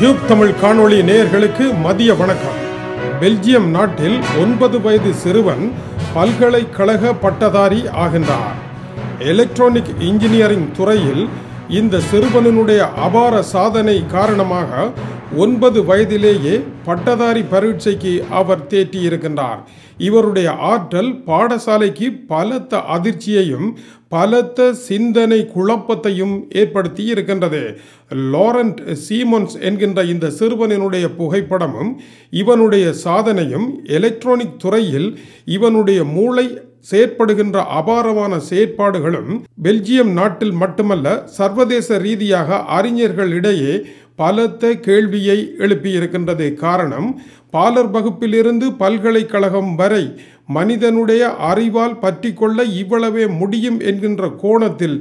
tube Tamil காணொளி நேயர்களுக்கு மதிய வணக்கம் பெல்ஜியம் நாட்டில் ஒன்பது வயது சிறுவன் பல்கலைக்கழக பட்டதாரி ஆகின்றார் எலக்ட்ரானிக் இன்ஜினியரிங் துறையில் இந்த சிறுவனுடைய அபார சாதனை காரணமாக ஒன்பது வயதிலேயே பட்டதாரி பரீட்சைக்கு அவர் தேற்றியிருக்கின்றார் இவருடைய ஆற்றல் பாடசாலைக்கு பலத்த அதிர்ச்சியையும் பலத்த சிந்தனை குழப்பத்தையும் ஏற்படுத்தி இருக்கின்றது லாரண்ட் சீமன்ஸ் என்கின்ற இந்த சிறுவனினுடைய புகைப்படமும் இவனுடைய சாதனையும் எலக்ட்ரானிக் துறையில் இவனுடைய மூளை செயற்படுகின்ற அபாரமான செயற்பாடுகளும் பெல்ஜியம் நாட்டில் மட்டுமல்ல சர்வதேச ரீதியாக அறிஞர்களிடையே பலத்த கேள்வியை எழுப்பியிருக்கின்றது காரணம் பாலர் வகுப்பிலிருந்து பல்கலைக்கழகம் வரை மனிதனுடைய அறிவால் பற்றிக்கொள்ள இவ்வளவே முடியும் என்கின்ற கோணத்தில்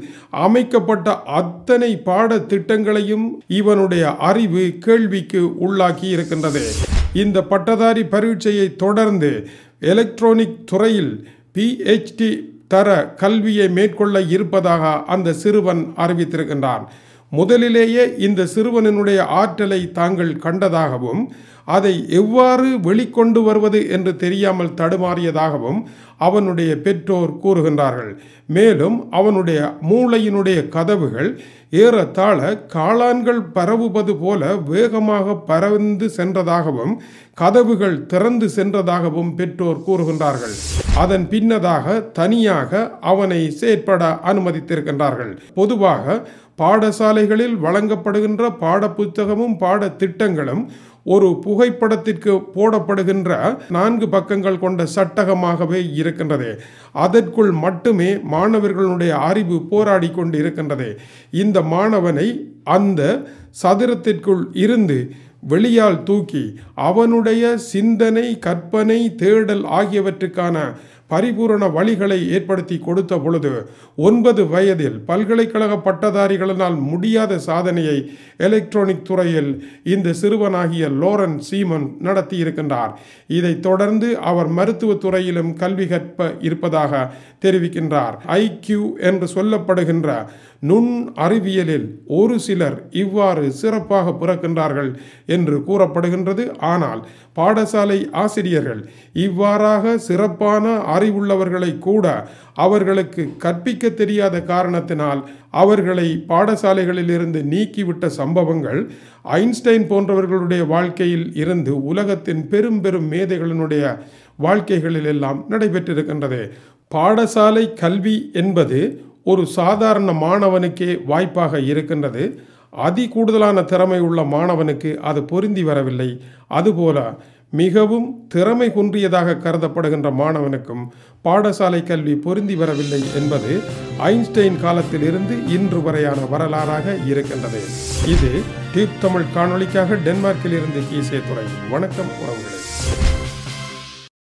அமைக்கப்பட்ட அத்தனை பாட திட்டங்களையும் இவனுடைய அறிவு கேள்விக்கு உள்ளாக்கி இருக்கின்றது இந்த பட்டதாரி பரீட்சையை தொடர்ந்து எலக்ட்ரானிக் துறையில் பிஹெச்டி தர கல்வியை மேற்கொள்ள இருப்பதாக அந்த சிறுவன் அறிவித்திருக்கின்றான் முதலிலேயே இந்த சிறுவனினுடைய ஆற்றலை தாங்கள் கண்டதாகவும் அதை எவ்வாறு வெளிக்கொண்டு வருவது என்று தெரியாமல் தடுமாறியதாகவும் அவனுடைய பெற்றோர் கூறுகின்றார்கள் மேலும் அவனுடைய மூளையினுடைய கதவுகள் ஏறத்தாழ காளான்கள் பரவுவது போல வேகமாக பறந்து சென்றதாகவும் கதவுகள் திறந்து சென்றதாகவும் பெற்றோர் கூறுகின்றார்கள் அதன் பின்னதாக தனியாக அவனை செயற்பட அனுமதித்திருக்கின்றார்கள் பொதுவாக பாடசாலைகளில் வழங்கப்படுகின்ற பாடப்புத்தகமும் பாடத்திட்டங்களும் ஒரு புகைப்படத்திற்கு போடப்படுகின்ற நான்கு பக்கங்கள் கொண்ட சட்டகமாகவே இருக்கின்றது அதற்குள் மட்டுமே மாணவர்களுடைய அறிவு போராடி கொண்டு இருக்கின்றது இந்த மாணவனை அந்த சதுரத்திற்குள் இருந்து வெளியால் தூக்கி அவனுடைய சிந்தனை கற்பனை தேடல் ஆகியவற்றுக்கான பரிபூரண வழிகளை ஏற்படுத்தி கொடுத்த பொழுது ஒன்பது வயதில் பல்கலைக்கழக பட்டதாரிகளினால் முடியாத சாதனையை எலக்ட்ரானிக் துறையில் இந்த சிறுவனாகிய லோரன் சீமன் நடத்தி இருக்கின்றார் இதைத் தொடர்ந்து அவர் மருத்துவ துறையிலும் கல்வி கற்ப இருப்பதாக தெரிவிக்கின்றார் ஐக்கியூ என்று சொல்லப்படுகின்ற நுண் அறிவியலில் ஒரு சிலர் இவ்வாறு சிறப்பாக பிறக்கின்றார்கள் என்று கூறப்படுகின்றது ஆனால் பாடசாலை ஆசிரியர்கள் இவ்வாறாக சிறப்பான அறிவுள்ளவர்களை கூட அவர்களுக்கு கற்பிக்க தெரியாத காரணத்தினால் அவர்களை பாடசாலைகளிலிருந்து நீக்கிவிட்ட சம்பவங்கள் ஐன்ஸ்டைன் போன்றவர்களுடைய வாழ்க்கையில் இருந்து உலகத்தின் பெரும் பெரும் மேதைகளினுடைய வாழ்க்கைகளில் எல்லாம் நடைபெற்றிருக்கின்றது பாடசாலை கல்வி என்பது ஒரு சாதாரண மாணவனுக்கே வாய்ப்பாக இருக்கின்றது அதி கூடுதலான திறமை உள்ள மாணவனுக்கு அது பொருந்தி வரவில்லை அதுபோல மிகவும் திறமை குன்றியதாக கருதப்படுகின்ற மாணவனுக்கும் பாடசாலை கல்வி பொருந்தி வரவில்லை என்பது ஐன்ஸ்டைன் காலத்திலிருந்து இன்று வரையான வரலாறாக இருக்கின்றது இது டீப் தமிழ் காணொலிக்காக இருந்து கீசே துறை வணக்கம் உறவுகளை